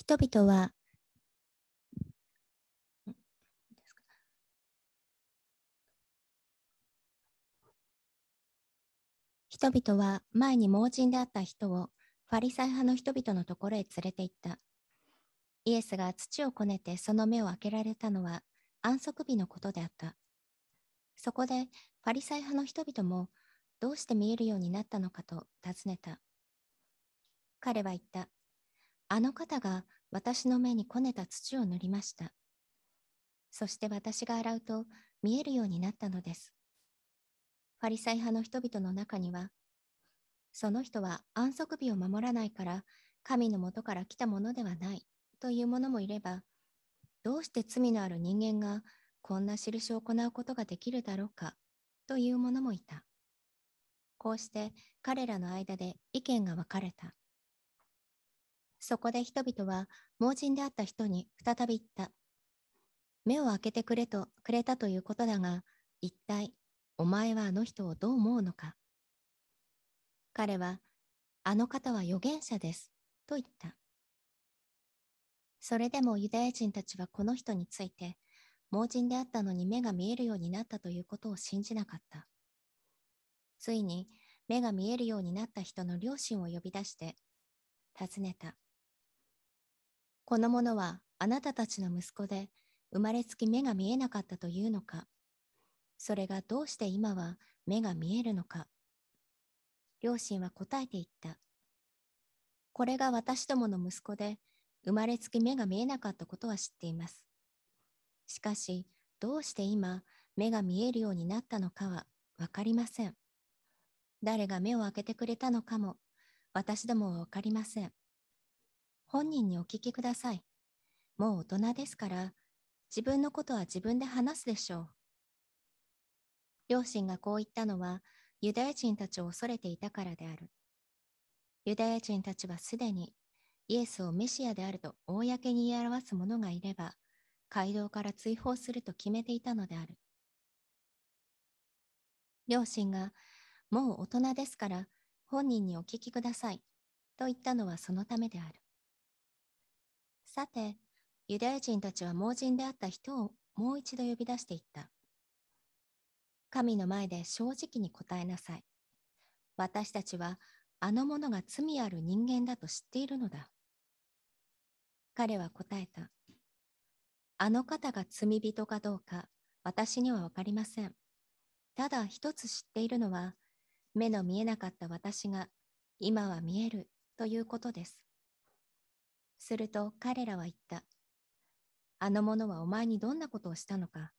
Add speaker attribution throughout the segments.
Speaker 1: 人々は人々は前に盲人であった人をファリサイ派の人々のところへ連れて行った。イエスが土をこねてその目を開けられたのは安息日のことであった。そこでファリサイ派の人々もどうして見えるようになったのかと尋ねた。彼は言った。あの方が私の目にこねた土を塗りました。そして私が洗うと見えるようになったのです。ファリサイ派の人々の中には、その人は安息日を守らないから神のもとから来たものではないというものもいれば、どうして罪のある人間がこんな印を行うことができるだろうかというものもいた。こうして彼らの間で意見が分かれた。そこで人々は盲人であった人に再び言った。目を開けてくれとくれたということだが、一体お前はあの人をどう思うのか。彼は、あの方は預言者です、と言った。それでもユダヤ人たちはこの人について、盲人であったのに目が見えるようになったということを信じなかった。ついに、目が見えるようになった人の両親を呼び出して、尋ねた。この者はあなたたちの息子で生まれつき目が見えなかったというのかそれがどうして今は目が見えるのか両親は答えていった。これが私どもの息子で生まれつき目が見えなかったことは知っています。しかし、どうして今目が見えるようになったのかはわかりません。誰が目を開けてくれたのかも私どもはわかりません。本人にお聞きください。もう大人ですから、自分のことは自分で話すでしょう。両親がこう言ったのは、ユダヤ人たちを恐れていたからである。ユダヤ人たちはすでにイエスをメシアであると公に言い表す者がいれば、街道から追放すると決めていたのである。両親が、もう大人ですから本人にお聞きくださいと言ったのはそのためである。さて、ユダヤ人たちは盲人であった人をもう一度呼び出していった。神の前で正直に答えなさい。私たちはあの者が罪ある人間だと知っているのだ。彼は答えた。あの方が罪人かどうか私にはわかりません。ただ一つ知っているのは、目の見えなかった私が今は見えるということです。すると彼らは言った。あの者はお前にどんなことをしたのか、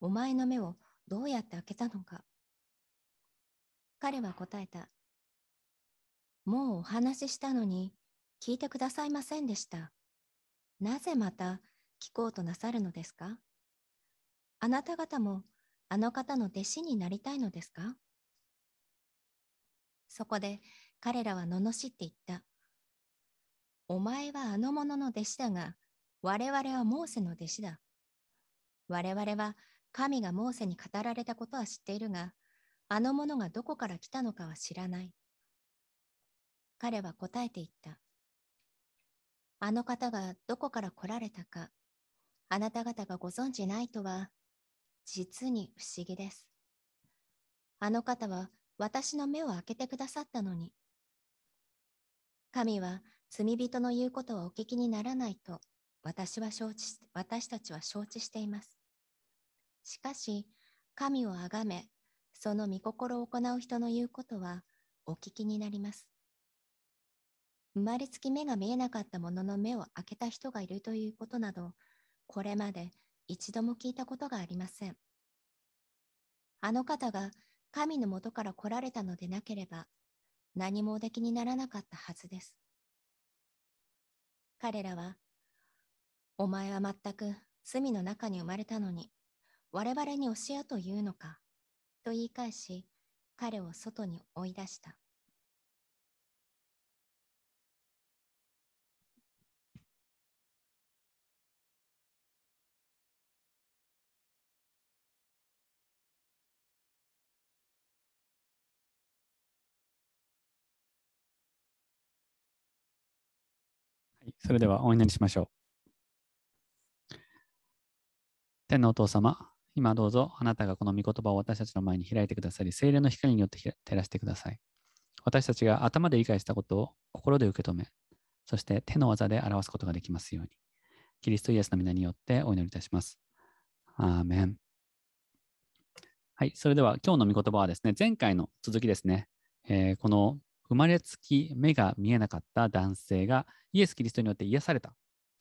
Speaker 1: お前の目をどうやって開けたのか。彼は答えた。もうお話ししたのに聞いてくださいませんでした。なぜまた聞こうとなさるのですかあなた方もあの方の弟子になりたいのですかそこで彼らは罵って言った。お前はあの者の弟子だが、我々はモーセの弟子だ。我々は神がモーセに語られたことは知っているが、あの者がどこから来たのかは知らない。彼は答えて言った。あの方がどこから来られたか、あなた方がご存じないとは、実に不思議です。あの方は私の目を開けてくださったのに。神は罪人の言うことはお聞きにならないと私は承知私たちは承知しています。しかし、神をあがめ、その御心を行う人の言うことはお聞きになります。生まれつき目が見えなかったものの目を開けた人がいるということなど、これまで一度も聞いたことがありません。あの方が神のもとから来られたのでなければ、何もおできにならなかったはずです。彼らは、お前は全く罪の中に生まれたのに、我々に教えというのか、と言い返し、彼を外に追い出した。それではお祈りしましょう。天のお父様、
Speaker 2: 今どうぞあなたがこの御言葉を私たちの前に開いてくださり、精霊の光によって照らしてください。私たちが頭で理解したことを心で受け止め、そして手の技で表すことができますように。キリストイエスの皆によってお祈りいたします。アーメン。はい、それでは今日の御言葉はですね、前回の続きですね、えー、この生まれつき目が見えなかった男性がイエス・キリストによって癒された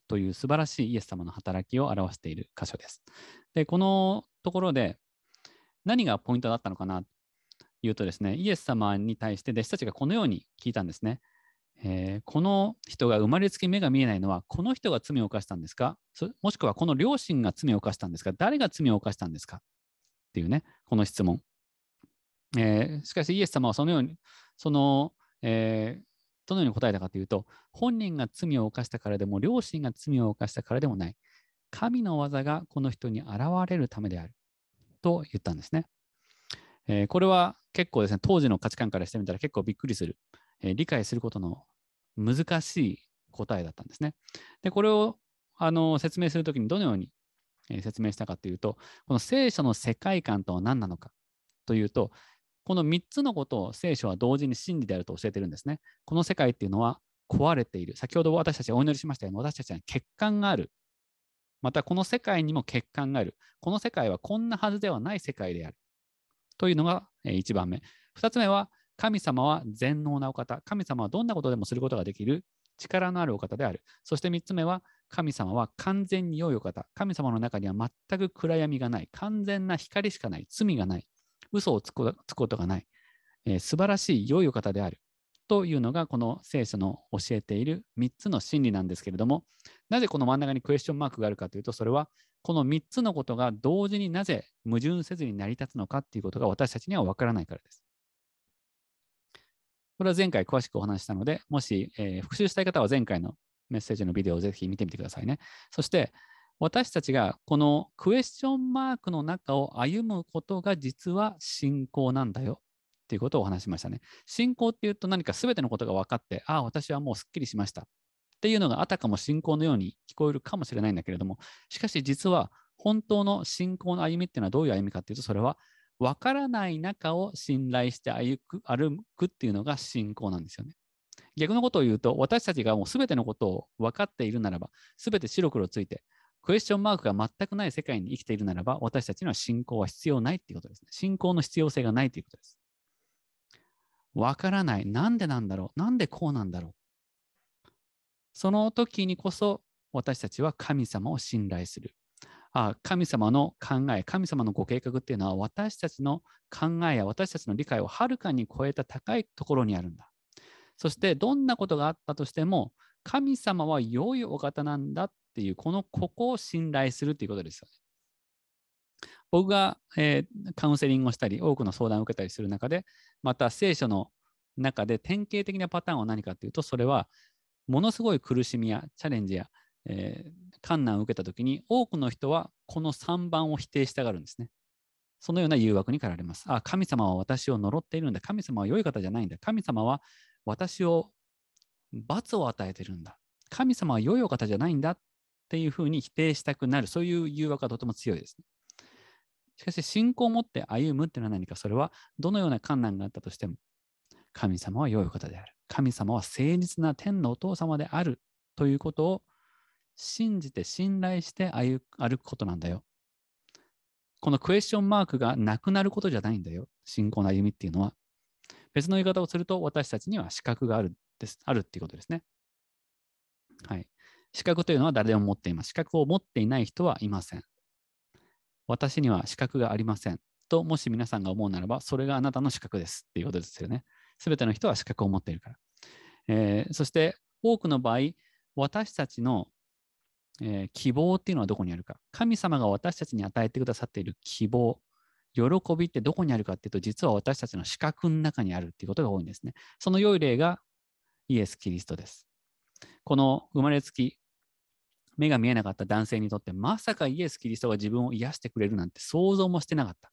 Speaker 2: という素晴らしいイエス様の働きを表している箇所です。で、このところで何がポイントだったのかなというとですね、イエス様に対して弟子たちがこのように聞いたんですね。えー、この人が生まれつき目が見えないのは、この人が罪を犯したんですかもしくはこの両親が罪を犯したんですか誰が罪を犯したんですかっていうね、この質問。えー、しかしイエス様はそのように、その、えー、どのように答えたかというと、本人が罪を犯したからでも、両親が罪を犯したからでもない。神の技がこの人に現れるためである。と言ったんですね。えー、これは結構ですね、当時の価値観からしてみたら結構びっくりする。え理解することの難しい答えだったんですね。で、これをあの説明するときにどのように説明したかというと、この聖書の世界観とは何なのかというと、この3つのことを聖書は同時に真理であると教えてるんですね。この世界っていうのは壊れている。先ほど私たちお祈りしましたように、私たちは欠陥がある。またこの世界にも欠陥がある。この世界はこんなはずではない世界である。というのが1番目。2つ目は、神様は全能なお方。神様はどんなことでもすることができる力のあるお方である。そして3つ目は、神様は完全に良いお方。神様の中には全く暗闇がない。完全な光しかない。罪がない。嘘をつくことがない、えー、素晴らしい良いお方であるというのがこの聖書の教えている3つの真理なんですけれどもなぜこの真ん中にクエスチョンマークがあるかというとそれはこの3つのことが同時になぜ矛盾せずに成り立つのかということが私たちには分からないからです。これは前回詳しくお話したので、もし、えー、復習したい方は前回のメッセージのビデオをぜひ見てみてくださいね。そして、私たちがこのクエスチョンマークの中を歩むことが実は信仰なんだよっていうことをお話しましたね。信仰っていうと何か全てのことが分かって、ああ、私はもうすっきりしましたっていうのがあたかも信仰のように聞こえるかもしれないんだけれども、しかし実は本当の信仰の歩みっていうのはどういう歩みかっていうと、それは分からない中を信頼して歩く歩くっていうのが信仰なんですよね。逆のことを言うと、私たちがもう全てのことを分かっているならば、全て白黒ついて、クエスチョンマークが全くない世界に生きているならば、私たちには信仰は必要ないっていうことですね。信仰の必要性がないということです。わからない。なんでなんだろうなんでこうなんだろうその時にこそ私たちは神様を信頼する。あ神様の考え、神様のご計画っていうのは私たちの考えや私たちの理解をはるかに超えた高いところにあるんだ。そしてどんなことがあったとしても神様は良いお方なんだっていう、このここを信頼するっていうことですよね。僕が、えー、カウンセリングをしたり、多くの相談を受けたりする中で、また聖書の中で典型的なパターンは何かっていうと、それは、ものすごい苦しみやチャレンジや、えー、難を受けた時に、多くの人はこの3番を否定したがるんですね。そのような誘惑に駆られます。あ、神様は私を呪っているんだ。神様は良い方じゃないんだ。神様は私を罰を与えてるんだ。神様は良いお方じゃないんだっていうふうに否定したくなる、そういう誘惑がとても強いですね。しかし、信仰を持って歩むっていうのは何か、それはどのような困難があったとしても、神様は良い方である。神様は誠実な天のお父様であるということを信じて信頼して歩くことなんだよ。このクエスチョンマークがなくなることじゃないんだよ。信仰の歩みっていうのは。別の言い方をすると、私たちには資格があるです、あるっていうことですね。はい。資格というのは誰でも持っています。資格を持っていない人はいません。私には資格がありません。と、もし皆さんが思うならば、それがあなたの資格ですっていうことですよね。すべての人は資格を持っているから。えー、そして、多くの場合、私たちの、えー、希望っていうのはどこにあるか。神様が私たちに与えてくださっている希望、喜びってどこにあるかっていうと、実は私たちの資格の中にあるっていうことが多いんですね。その良い例がイエス・キリストです。この生まれつき目が見えなかった男性にとってまさかイエス・キリストが自分を癒してくれるなんて想像もしてなかった。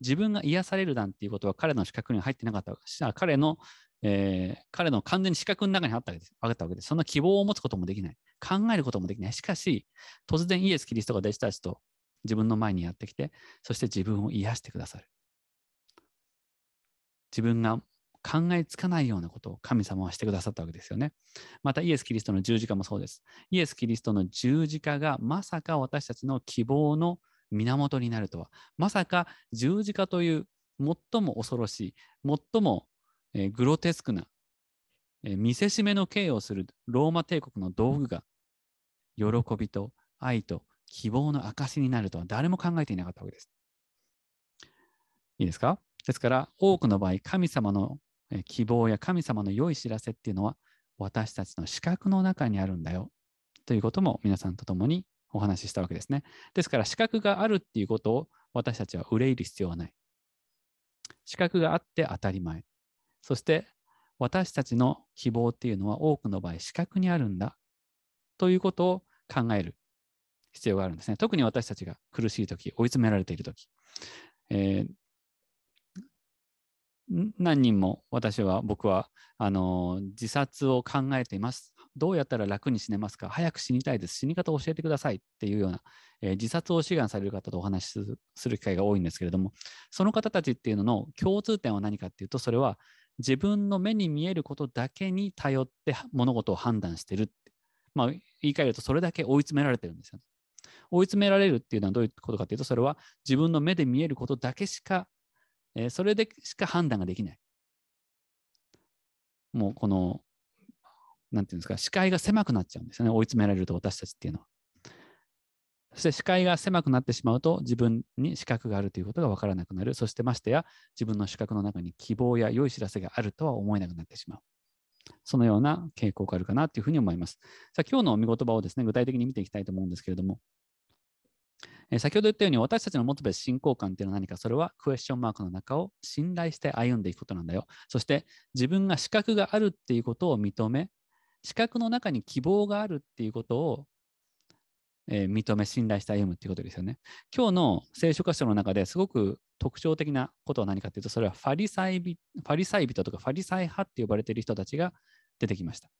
Speaker 2: 自分が癒されるなんていうことは彼の資格には入ってなかった。したら彼の、えー、彼の完全に資格の中にあったわけです。ったわけですそんな希望を持つこともできない。考えることもできない。しかし、突然イエス・キリストが弟子たちと自分の前にやってきて、そして自分を癒してくださる。自分が考えつかないようなことを神様はしてくださったわけですよね。またイエス・キリストの十字架もそうです。イエス・キリストの十字架がまさか私たちの希望の源になるとは、まさか十字架という最も恐ろしい、最もグロテスクな、見せしめの刑をするローマ帝国の道具が、喜びと愛と希望の証になるとは誰も考えていなかったわけです。いいですかですから、多くの場合、神様の希望や神様の良い知らせっていうのは私たちの視覚の中にあるんだよということも皆さんと共にお話ししたわけですね。ですから視覚があるっていうことを私たちは憂いる必要はない。資格があって当たり前。そして私たちの希望っていうのは多くの場合資格にあるんだということを考える必要があるんですね。特に私たちが苦しい時、追い詰められている時、えー、何人も私は僕はあの自殺を考えています。どうやったら楽に死ねますか早く死にたいです。死に方を教えてくださいっていうような、えー、自殺を志願される方とお話しする機会が多いんですけれども、その方たちっていうのの共通点は何かっていうと、それは自分の目に見えることだけに頼って物事を判断してるって。まあ、言い換えるとそれだけ追い詰められてるんですよね。追い詰められるっていうのはどういうことかっていうと、それは自分の目で見えることだけしかえー、それでしか判断ができない。もうこの、なんていうんですか、視界が狭くなっちゃうんですよね。追い詰められると私たちっていうのは。そして視界が狭くなってしまうと自分に資格があるということが分からなくなる。そしてましてや自分の資格の中に希望や良い知らせがあるとは思えなくなってしまう。そのような傾向があるかなというふうに思います。さあ今日の見言葉をですね、具体的に見ていきたいと思うんですけれども、えー、先ほど言ったように私たちの持つべき信仰感っていうのは何かそれはクエスチョンマークの中を信頼して歩んでいくことなんだよそして自分が資格があるっていうことを認め資格の中に希望があるっていうことを、えー、認め信頼して歩むっていうことですよね今日の聖書箇所の中ですごく特徴的なことは何かというとそれはファリサイファリサイ人とかファリサイ派って呼ばれている人たちが出てきました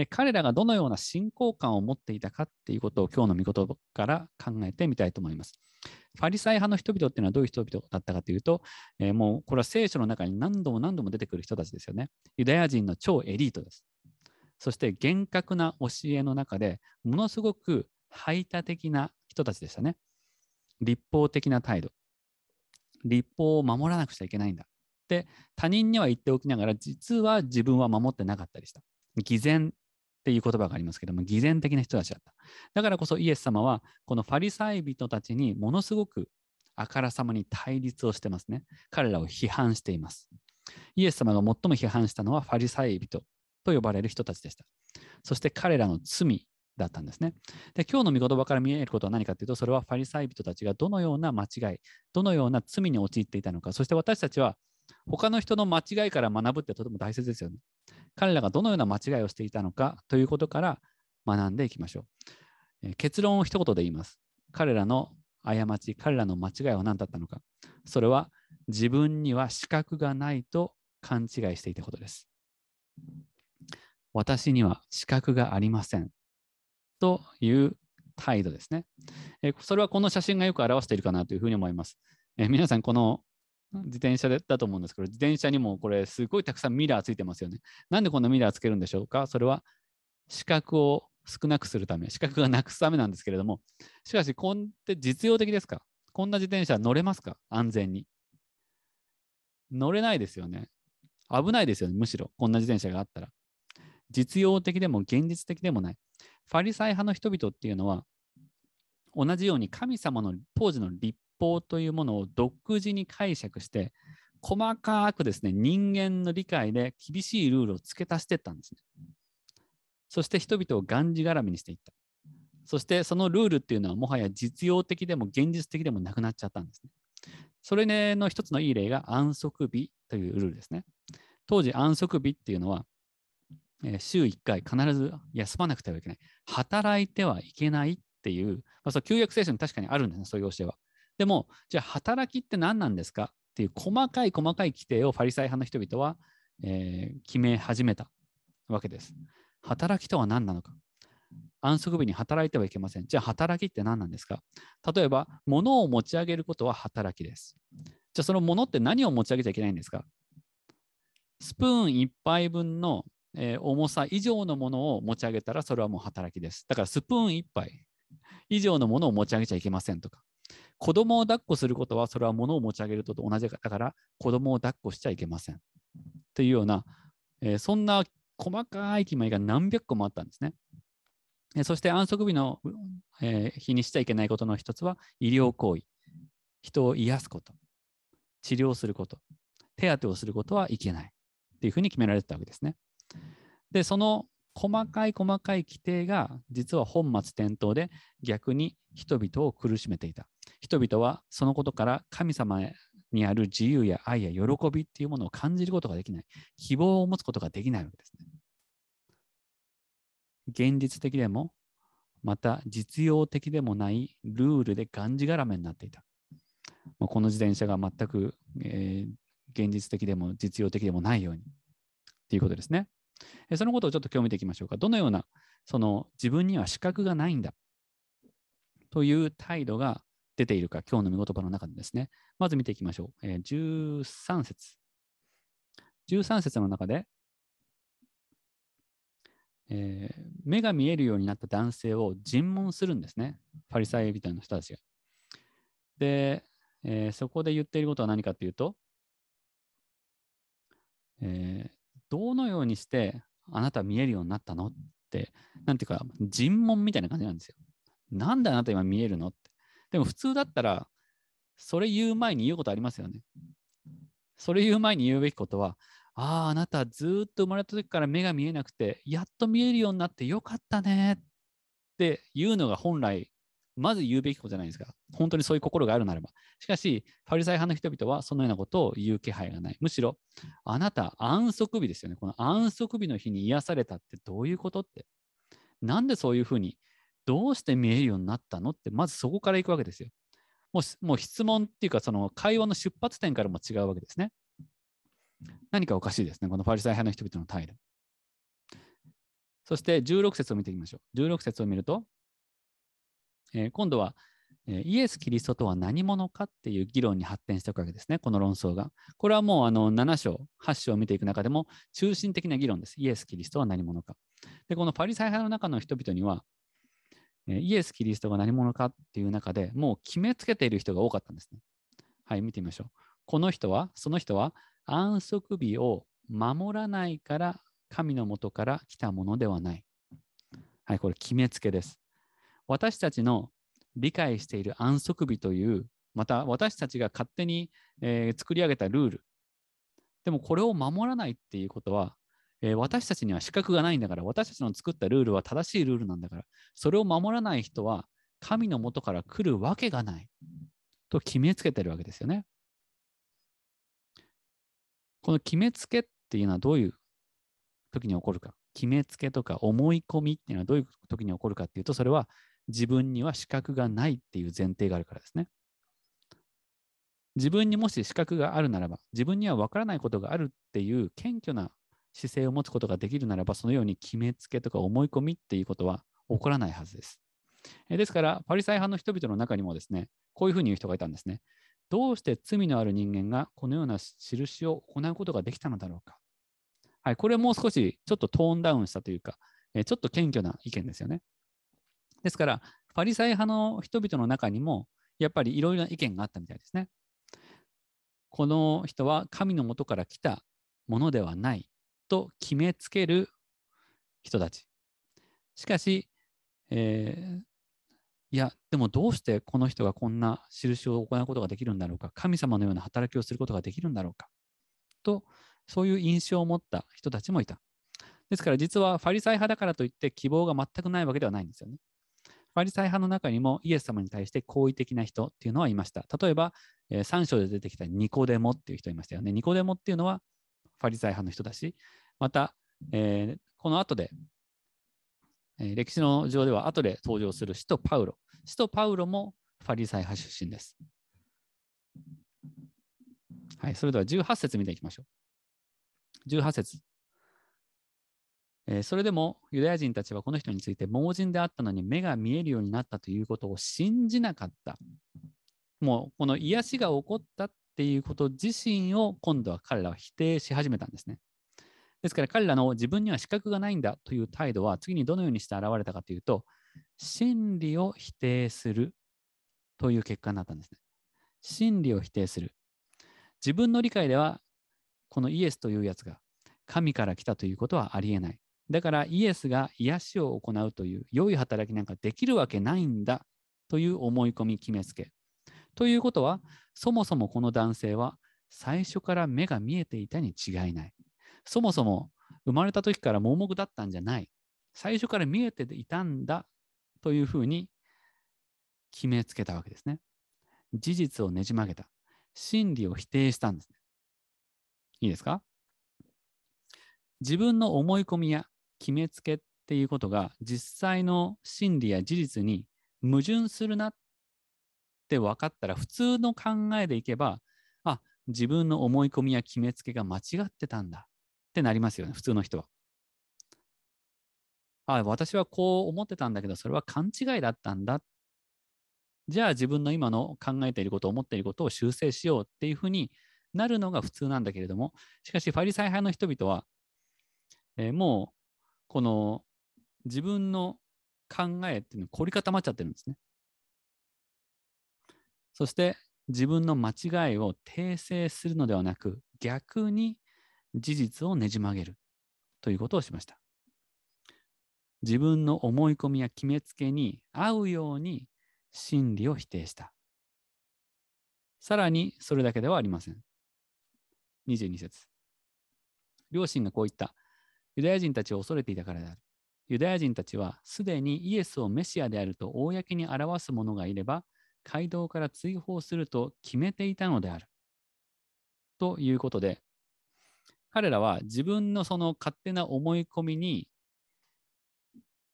Speaker 2: で彼らがどのような信仰感を持っていたかっていうことを今日の御事から考えてみたいと思います。ファリサイ派の人々っていうのはどういう人々だったかというと、えー、もうこれは聖書の中に何度も何度も出てくる人たちですよね。ユダヤ人の超エリートです。そして厳格な教えの中でものすごく排他的な人たちでしたね。立法的な態度。立法を守らなくちゃいけないんだ。で、他人には言っておきながら実は自分は守ってなかったりした。偽善っていう言葉がありますけども、偽善的な人たちだった。だからこそイエス様は、このファリサイ人たちにものすごくあからさまに対立をしてますね。彼らを批判しています。イエス様が最も批判したのはファリサイ人と呼ばれる人たちでした。そして彼らの罪だったんですね。で、今日の御言葉から見えることは何かというと、それはファリサイ人たちがどのような間違い、どのような罪に陥っていたのか、そして私たちは他の人の間違いから学ぶってとても大切ですよね。彼らがどのような間違いをしていたのかということから学んでいきましょう。え結論を一言で言います。彼らの過ち、彼らの間違いは何だったのか。それは自分には資格がないと勘違いしていたことです。私には資格がありませんという態度ですね。えそれはこの写真がよく表しているかなというふうに思います。え皆さん、この自転車だと思うんですけど、自転車にもこれすごいたくさんミラーついてますよね。なんでこんなミラーつけるんでしょうかそれは視覚を少なくするため、視覚がなくすためなんですけれども、しかし、こんって実用的ですかこんな自転車乗れますか安全に。乗れないですよね。危ないですよね。むしろ、こんな自転車があったら。実用的でも現実的でもない。ファリサイ派の人々っていうのは、同じように神様の当時の立法というものを独自に解釈して、細かくですね、人間の理解で厳しいルールを付け足していったんですね。そして人々をがんじがらめにしていった。そしてそのルールっていうのはもはや実用的でも現実的でもなくなっちゃったんですね。それの一つのいい例が安息日というルールですね。当時安息日っていうのは、え週1回必ず休まなくてはいけない。働いてはいけないっていう、まあ、そう旧約聖書に確かにあるんですね、そういう教えは。でも、じゃあ働きって何なんですかっていう細かい細かい規定をファリサイ派の人々は、えー、決め始めたわけです。働きとは何なのか。安息日に働いてはいけません。じゃあ働きって何なんですか例えば、物を持ち上げることは働きです。じゃあその物って何を持ち上げちゃいけないんですかスプーン1杯分の、えー、重さ以上のものを持ち上げたらそれはもう働きです。だからスプーン1杯以上のものを持ち上げちゃいけませんとか、子供を抱っこすることは、それは物を持ち上げると同じだから、子供を抱っこしちゃいけません。というような、えー、そんな細かい決まりが何百個もあったんですね。そして安息日の、えー、日にしちゃいけないことの一つは医療行為。人を癒すこと、治療すること、手当てをすることはいけないっていうふうに決められてたわけですね。で、その細かい細かい規定が実は本末転倒で逆に人々を苦しめていた。人々はそのことから神様にある自由や愛や喜びっていうものを感じることができない。希望を持つことができないわけですね。現実的でも、また実用的でもないルールでがんじがらめになっていた。まあ、この自転車が全く、えー、現実的でも実用的でもないようにっていうことですね。そのことをちょっと今日見ていきましょうか。どのようなその自分には資格がないんだという態度が出ているか、今日の見事葉の中でですね、まず見ていきましょう。えー、13節。13節の中で、えー、目が見えるようになった男性を尋問するんですね。ファリサイみたいな人たちが。で、えー、そこで言っていることは何かというと、えー、どのようにしてあなた見えるようになったのって、なんていうか、尋問みたいな感じなんですよ。なんであなた今見えるのでも普通だったら、それ言う前に言うことありますよね。それ言う前に言うべきことは、ああ、あなたずっと生まれた時から目が見えなくて、やっと見えるようになってよかったねって言うのが本来、まず言うべきことじゃないですか。本当にそういう心があるならば。しかし、ファリサイ派の人々はそのようなことを言う気配がない。むしろ、あなた安息日ですよね。この安息日の日に癒されたってどういうことって。なんでそういうふうにどうして見えるようになったのってまずそこからいくわけですよ。もうもう質問っていうかその会話の出発点からも違うわけですね。何かおかしいですね、このファリサイ派の人々の態度。そして16節を見ていきましょう。16節を見ると、えー、今度は、えイエス・キリストとは何者かっていう議論に発展していくわけですね、この論争が。これはもうあの7章、8章を見ていく中でも中心的な議論です。イエス・キリストは何者か。で、このファリサイ派の中の人々には、イエス・キリストが何者かっていう中でもう決めつけている人が多かったんですね。はい、見てみましょう。この人は、その人は安息日を守らないから神のもとから来たものではない。はい、これ決めつけです。私たちの理解している安息日という、また私たちが勝手に、えー、作り上げたルール。でもこれを守らないっていうことは、えー、私たちには資格がないんだから、私たちの作ったルールは正しいルールなんだから、それを守らない人は神のもとから来るわけがないと決めつけてるわけですよね。この決めつけっていうのはどういう時に起こるか。決めつけとか思い込みっていうのはどういう時に起こるかっていうと、それは自分には資格がないっていう前提があるからですね。自分にもし資格があるならば、自分には分からないことがあるっていう謙虚な姿勢を持つことができるならば、そのように決めつけとか思い込みっていうことは起こらないはずです。ですから、パリサイ派の人々の中にもですね、こういうふうに言う人がいたんですね。どうして罪のある人間がこのような印を行うことができたのだろうか。はい、これもう少しちょっとトーンダウンしたというか、えちょっと謙虚な意見ですよね。ですから、パリサイ派の人々の中にも、やっぱりいろいろな意見があったみたいですね。この人は神のもとから来たものではない。と決めつける人たち。しかし、えー、いや、でもどうしてこの人がこんな印を行うことができるんだろうか、神様のような働きをすることができるんだろうか、と、そういう印象を持った人たちもいた。ですから実はファリサイ派だからといって希望が全くないわけではないんですよね。ファリサイ派の中にもイエス様に対して好意的な人っていうのはいました。例えば、え3章で出てきたニコデモっていう人いましたよね。ニコデモっていうのはファリサイ派の人だし、また、えー、この後で、えー、歴史の上では後で登場する使徒パウロ。使徒パウロもファリサイ派出身です。はい、それでは18節見ていきましょう。18節えー、それでもユダヤ人たちはこの人について盲人であったのに目が見えるようになったということを信じなかった。もうこの癒しが起こったっっていうこと自身を今度は彼らは否定し始めたんですね。ですから彼らの自分には資格がないんだという態度は次にどのようにして現れたかというと、真理を否定するという結果になったんですね。真理を否定する。自分の理解では、このイエスというやつが神から来たということはありえない。だからイエスが癒しを行うという良い働きなんかできるわけないんだという思い込み決めつけ。ということは、そもそもこの男性は最初から目が見えていたに違いない。そもそも生まれた時から盲目だったんじゃない。最初から見えていたんだというふうに決めつけたわけですね。事実をねじ曲げた。真理を否定したんですね。いいですか自分の思い込みや決めつけっていうことが実際の真理や事実に矛盾するなっって分かったら普通の考えでいけばあ自分の思い込みや決めつけが間違ってたんだってなりますよね普通の人は。あ私はこう思ってたんだけどそれは勘違いだったんだじゃあ自分の今の考えていること思っていることを修正しようっていうふうになるのが普通なんだけれどもしかしファリサイ派の人々は、えー、もうこの自分の考えっていうのは凝り固まっちゃってるんですね。そして自分の間違いを訂正するのではなく、逆に事実をねじ曲げるということをしました。自分の思い込みや決めつけに合うように真理を否定した。さらにそれだけではありません。22節両親がこう言った。ユダヤ人たちを恐れていたからである。ユダヤ人たちはすでにイエスをメシアであると公に表す者がいれば、街道から追放すると決めていたのである。ということで、彼らは自分のその勝手な思い込みに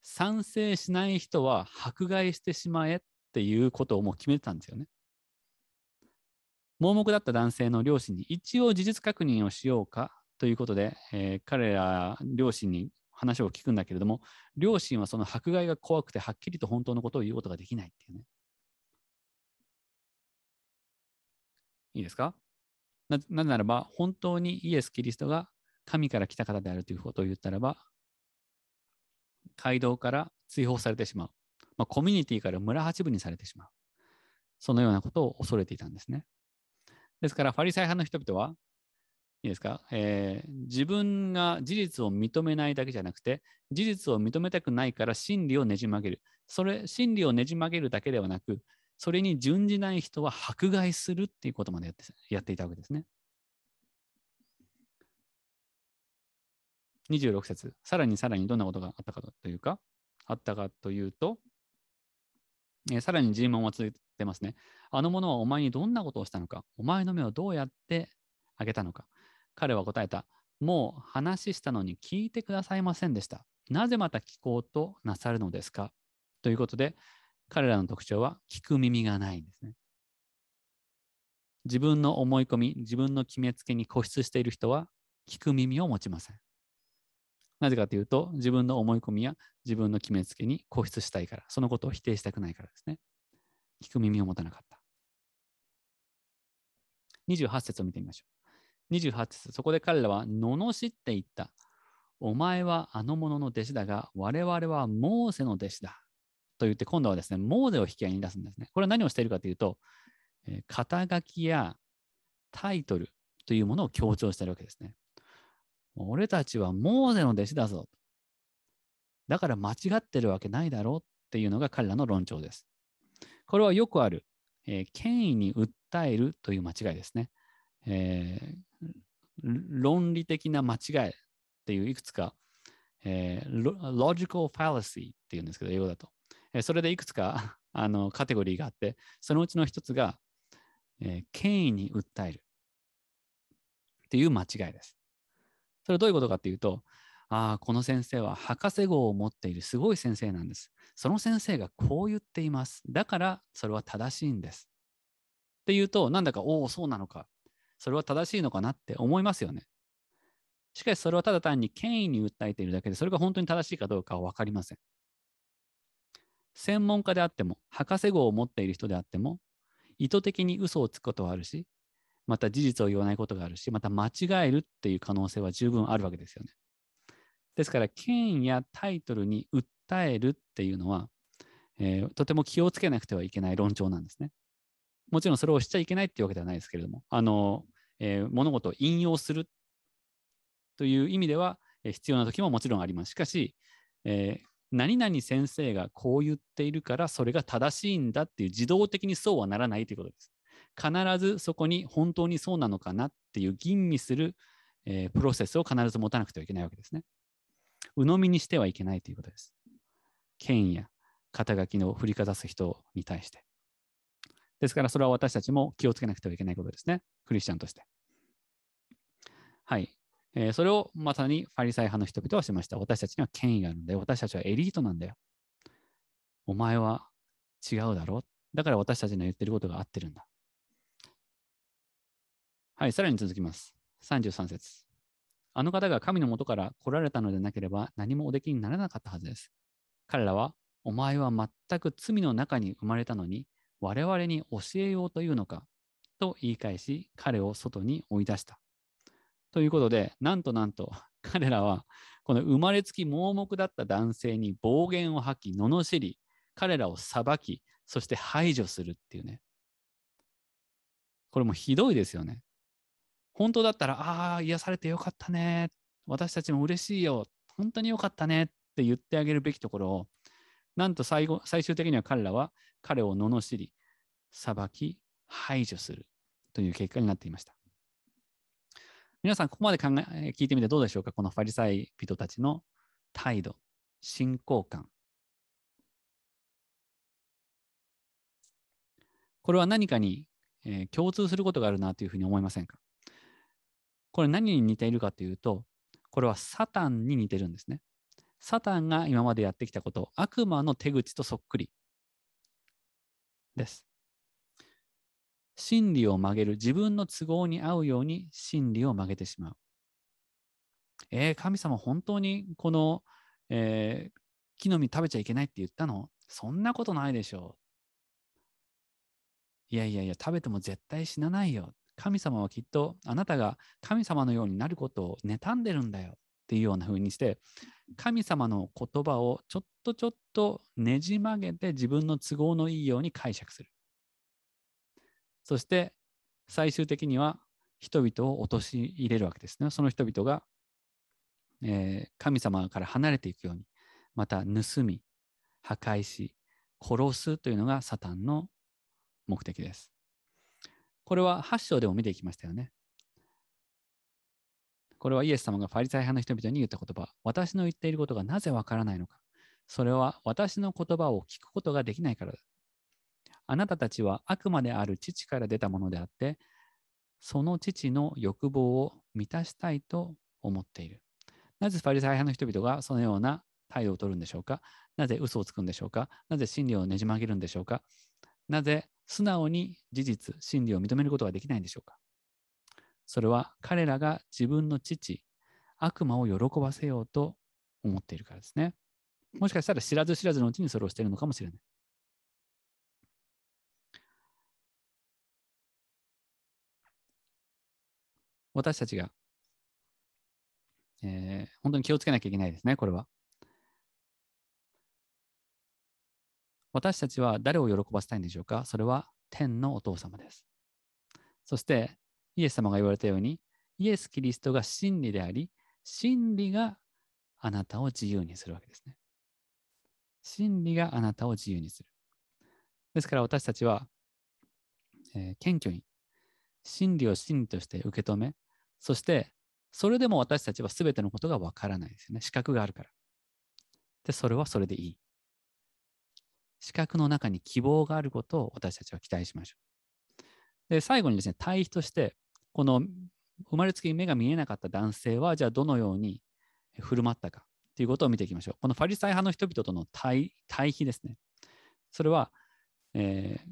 Speaker 2: 賛成しない人は迫害してしまえっていうことをもう決めてたんですよね。盲目だった男性の両親に一応事実確認をしようかということで、えー、彼ら両親に話を聞くんだけれども、両親はその迫害が怖くてはっきりと本当のことを言うことができないっていうね。いいですかなぜならば、本当にイエス・キリストが神から来た方であるということを言ったらば、街道から追放されてしまう。まあ、コミュニティから村八分にされてしまう。そのようなことを恐れていたんですね。ですから、ファリサイ派の人々は、いいですか、えー、自分が事実を認めないだけじゃなくて、事実を認めたくないから真理をねじ曲げる。それ、真理をねじ曲げるだけではなく、それに準じない人は迫害するっていうことまでやってやっていたわけですね。26節さらにさらにどんなことがあったかというか、あったかというと、えー、さらに尋問は続いてますね。あの者はお前にどんなことをしたのか、お前の目をどうやってあげたのか。彼は答えた。もう話したのに聞いてくださいませんでした。なぜまた聞こうとなさるのですかということで、彼らの特徴は聞く耳がないんですね。自分の思い込み、自分の決めつけに固執している人は聞く耳を持ちません。なぜかというと、自分の思い込みや自分の決めつけに固執したいから、そのことを否定したくないからですね。聞く耳を持たなかった。28節を見てみましょう。28節そこで彼らは、罵っていった。お前はあの者の弟子だが、我々はモーセの弟子だ。と言って、今度はですね、モーゼを引き合いに出すんですね。これは何をしているかというと、え肩書きやタイトルというものを強調しているわけですね。俺たちはモーゼの弟子だぞ。だから間違ってるわけないだろうっていうのが彼らの論調です。これはよくある、えー、権威に訴えるという間違いですね。えー、論理的な間違いっていういくつか、えー、logical fallacy っていうんですけど、英語だと。えそれでいくつか あのカテゴリーがあって、そのうちの一つが、えー、権威に訴えるっていう間違いです。それはどういうことかっていうと、ああ、この先生は博士号を持っているすごい先生なんです。その先生がこう言っています。だからそれは正しいんです。っていうと、なんだか、おお、そうなのか。それは正しいのかなって思いますよね。しかし、それはただ単に権威に訴えているだけで、それが本当に正しいかどうかは分かりません。専門家であっても、博士号を持っている人であっても、意図的に嘘をつくことはあるし、また事実を言わないことがあるし、また間違えるっていう可能性は十分あるわけですよね。ですから、権威やタイトルに訴えるっていうのは、えー、とても気をつけなくてはいけない論調なんですね。もちろんそれをしちゃいけないっていうわけではないですけれども、あのえー、物事を引用するという意味では、必要な時ももちろんあります。しかし、えー、何々先生がこう言っているからそれが正しいんだっていう自動的にそうはならないということです。必ずそこに本当にそうなのかなっていう吟味する、えー、プロセスを必ず持たなくてはいけないわけですね。鵜呑みにしてはいけないということです。権威や肩書きの振りかざす人に対して。ですからそれは私たちも気をつけなくてはいけないことですね。クリスチャンとして。はい。えー、それをまさにファリサイ派の人々はしました。私たちには権威があるんだよ。私たちはエリートなんだよ。お前は違うだろう。だから私たちの言ってることが合ってるんだ。はい、さらに続きます。33節。あの方が神のもとから来られたのでなければ何もおできにならなかったはずです。彼らは、お前は全く罪の中に生まれたのに、我々に教えようというのか、と言い返し、彼を外に追い出した。ということで、なんとなんと 彼らはこの生まれつき盲目だった男性に暴言を吐き、罵り、彼らを裁き、そして排除するっていうね。これもひどいですよね。本当だったら、ああ、癒されてよかったね。私たちも嬉しいよ。本当によかったねって言ってあげるべきところを、なんと最後最終的には彼らは彼を罵り、裁き、排除するという結果になっていました。皆さん、ここまで考え聞いてみてどうでしょうかこのファリサイ人たちの態度、信仰感。これは何かに、えー、共通することがあるなというふうに思いませんかこれ何に似ているかというと、これはサタンに似てるんですね。サタンが今までやってきたこと、悪魔の手口とそっくりです。真理を曲げる、自分の都合に合うように真理を曲げてしまう。えー、神様、本当にこの、えー、木の実食べちゃいけないって言ったのそんなことないでしょう。いやいやいや、食べても絶対死なないよ。神様はきっとあなたが神様のようになることを妬んでるんだよっていうような風にして、神様の言葉をちょっとちょっとねじ曲げて自分の都合のいいように解釈する。そして最終的には人々を陥れるわけですね。その人々が、えー、神様から離れていくように、また盗み、破壊し、殺すというのがサタンの目的です。これは8章でも見ていきましたよね。これはイエス様がファリサイ派の人々に言った言葉、私の言っていることがなぜわからないのか。それは私の言葉を聞くことができないからだ。あなたたちは悪魔である父から出たものであって、その父の欲望を満たしたいと思っている。なぜパリサイ派の人々がそのような態度をとるんでしょうかなぜ嘘をつくんでしょうかなぜ真理をねじ曲げるんでしょうかなぜ素直に事実、真理を認めることができないんでしょうかそれは彼らが自分の父、悪魔を喜ばせようと思っているからですね。もしかしたら知らず知らずのうちにそれをしているのかもしれない。私たちが、えー、本当に気をつけなきゃいけないですね、これは。私たちは誰を喜ばせたいんでしょうかそれは天のお父様です。そして、イエス様が言われたように、イエス・キリストが真理であり、真理があなたを自由にするわけですね。真理があなたを自由にする。ですから私たちは、えー、謙虚に真理を真理として受け止め、そして、それでも私たちは全てのことがわからないですよね。資格があるから。で、それはそれでいい。資格の中に希望があることを私たちは期待しましょう。で、最後にですね、対比として、この生まれつき目が見えなかった男性は、じゃあどのように振る舞ったかということを見ていきましょう。このファリサイ派の人々との対比ですね。それは、えー、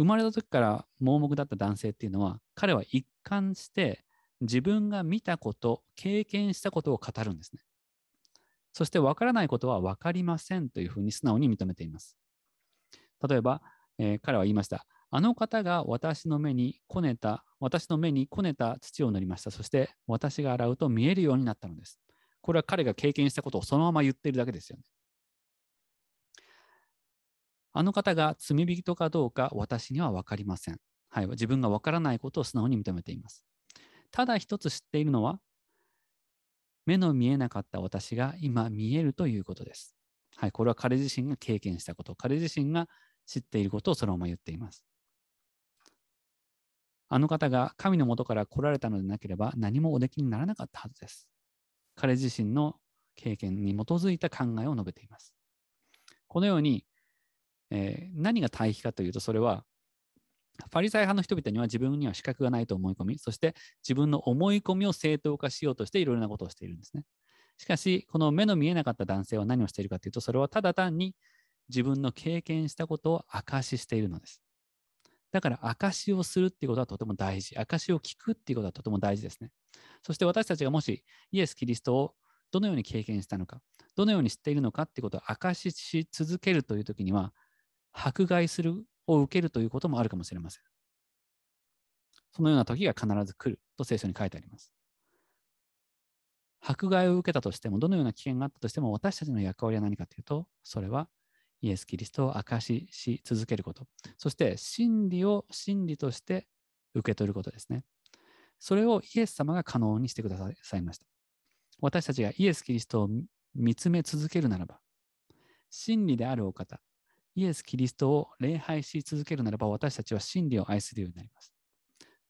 Speaker 2: 生まれた時から盲目だった男性っていうのは、彼は一貫して自分が見たこと、経験したことを語るんですね。そして分からないことは分かりませんというふうに素直に認めています。例えば、えー、彼は言いました。あの方が私の目にこねた、私の目にこねた土を塗りました。そして私が洗うと見えるようになったのです。これは彼が経験したことをそのまま言っているだけですよね。あの方が罪人かどうか私には分かりません。はい、自分が分からないことを素直に認めています。ただ一つ知っているのは、目の見えなかった私が今見えるということです。はい、これは彼自身が経験したこと、彼自身が知っていることをそのまま言っています。あの方が神のもとから来られたのでなければ何もおできにならなかったはずです。彼自身の経験に基づいた考えを述べています。このようにえー、何が対比かというと、それは、ファリサイ派の人々には自分には資格がないと思い込み、そして自分の思い込みを正当化しようとしていろいろなことをしているんですね。しかし、この目の見えなかった男性は何をしているかというと、それはただ単に自分の経験したことを証ししているのです。だから証しをするっていうことはとても大事。証しを聞くっていうことはとても大事ですね。そして私たちがもしイエス・キリストをどのように経験したのか、どのように知っているのかっていうことを証しし続けるというときには、迫害するを受けるということもあるかもしれません。そのような時が必ず来ると聖書に書いてあります。迫害を受けたとしても、どのような危険があったとしても、私たちの役割は何かというと、それはイエス・キリストを証しし続けること、そして真理を真理として受け取ることですね。それをイエス様が可能にしてくださいました。私たちがイエス・キリストを見つめ続けるならば、真理であるお方、イエス・キリストを礼拝し続けるならば、私たちは真理を愛するようになります。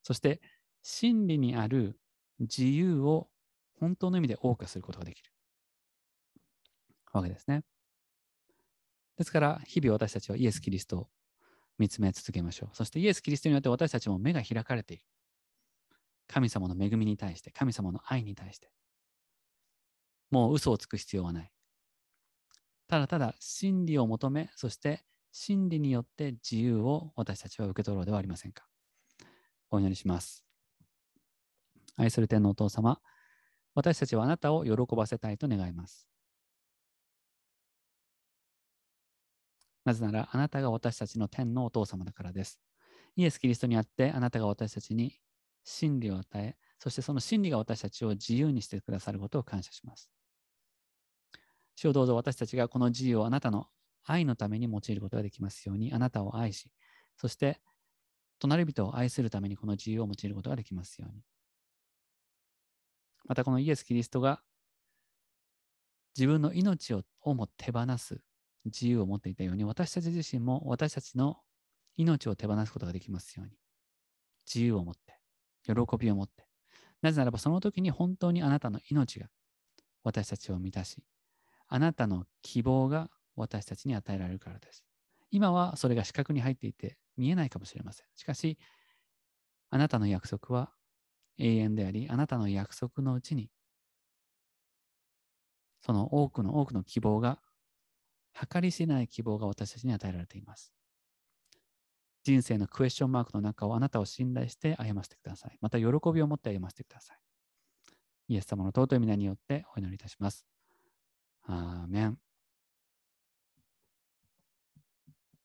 Speaker 2: そして、真理にある自由を本当の意味で謳歌することができる。わけですね。ですから、日々私たちはイエス・キリストを見つめ続けましょう。そしてイエス・キリストによって私たちも目が開かれている。神様の恵みに対して、神様の愛に対して。もう嘘をつく必要はない。ただただ真理を求め、そして真理によって自由を私たちは受け取ろうではありませんか。お祈りします。愛する天のお父様、私たちはあなたを喜ばせたいと願います。なぜならあなたが私たちの天のお父様だからです。イエス・キリストにあってあなたが私たちに真理を与え、そしてその真理が私たちを自由にしてくださることを感謝します。主をどうぞ私たちがこの自由をあなたの愛のために用いることができますように、あなたを愛し、そして隣人を愛するためにこの自由を用いることができますように。またこのイエス・キリストが自分の命をも手放す自由を持っていたように、私たち自身も私たちの命を手放すことができますように。自由を持って、喜びを持って。なぜならばその時に本当にあなたの命が私たちを満たし、あなたの希望が私たちに与えられるからです。今はそれが視覚に入っていて見えないかもしれません。しかし、あなたの約束は永遠であり、あなたの約束のうちに、その多くの多くの希望が、計り知れない希望が私たちに与えられています。人生のクエスチョンマークの中をあなたを信頼して歩ませてください。また喜びを持って歩ませてください。イエス様の尊い皆によってお祈りいたします。阿门。